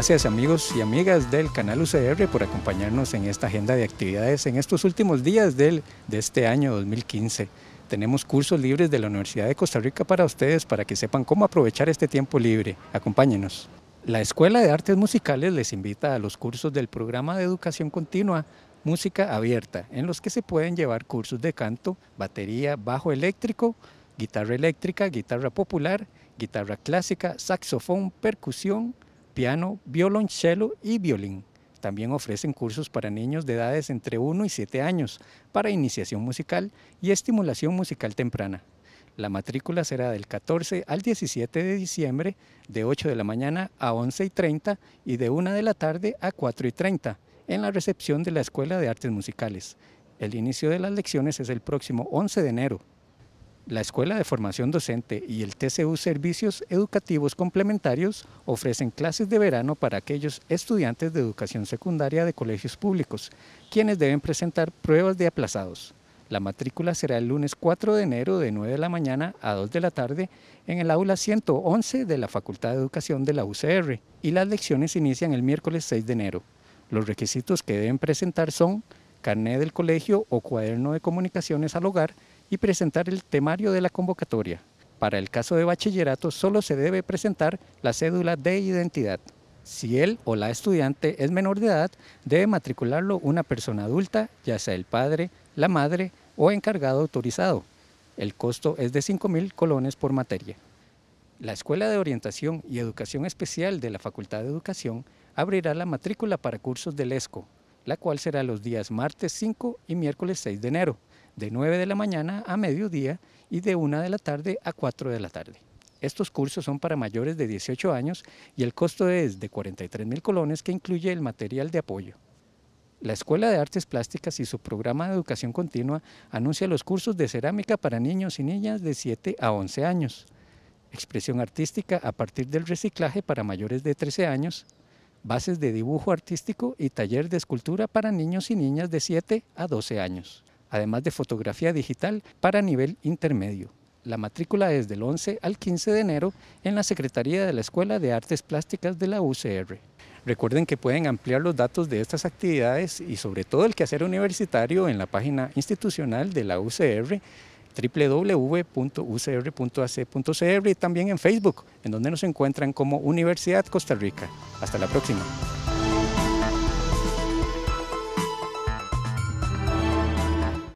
Gracias amigos y amigas del canal UCR por acompañarnos en esta agenda de actividades en estos últimos días del, de este año 2015. Tenemos cursos libres de la Universidad de Costa Rica para ustedes para que sepan cómo aprovechar este tiempo libre. Acompáñenos. La Escuela de Artes Musicales les invita a los cursos del programa de educación continua Música Abierta, en los que se pueden llevar cursos de canto, batería, bajo eléctrico, guitarra eléctrica, guitarra popular, guitarra clásica, saxofón, percusión, piano, violonchelo y violín. También ofrecen cursos para niños de edades entre 1 y 7 años para iniciación musical y estimulación musical temprana. La matrícula será del 14 al 17 de diciembre de 8 de la mañana a 11 y 30 y de 1 de la tarde a 4 y 30 en la recepción de la Escuela de Artes Musicales. El inicio de las lecciones es el próximo 11 de enero. La Escuela de Formación Docente y el TCU Servicios Educativos Complementarios ofrecen clases de verano para aquellos estudiantes de educación secundaria de colegios públicos, quienes deben presentar pruebas de aplazados. La matrícula será el lunes 4 de enero de 9 de la mañana a 2 de la tarde en el aula 111 de la Facultad de Educación de la UCR y las lecciones inician el miércoles 6 de enero. Los requisitos que deben presentar son carné del colegio o cuaderno de comunicaciones al hogar y presentar el temario de la convocatoria. Para el caso de bachillerato solo se debe presentar la cédula de identidad. Si él o la estudiante es menor de edad, debe matricularlo una persona adulta, ya sea el padre, la madre o encargado autorizado. El costo es de 5.000 colones por materia. La Escuela de Orientación y Educación Especial de la Facultad de Educación abrirá la matrícula para cursos del ESCO, la cual será los días martes 5 y miércoles 6 de enero de 9 de la mañana a mediodía y de 1 de la tarde a 4 de la tarde. Estos cursos son para mayores de 18 años y el costo es de 43,000 colones que incluye el material de apoyo. La Escuela de Artes Plásticas y su programa de educación continua anuncia los cursos de cerámica para niños y niñas de 7 a 11 años, expresión artística a partir del reciclaje para mayores de 13 años, bases de dibujo artístico y taller de escultura para niños y niñas de 7 a 12 años además de fotografía digital para nivel intermedio. La matrícula es del 11 al 15 de enero en la Secretaría de la Escuela de Artes Plásticas de la UCR. Recuerden que pueden ampliar los datos de estas actividades y sobre todo el quehacer universitario en la página institucional de la UCR www.ucr.ac.cr y también en Facebook, en donde nos encuentran como Universidad Costa Rica. Hasta la próxima.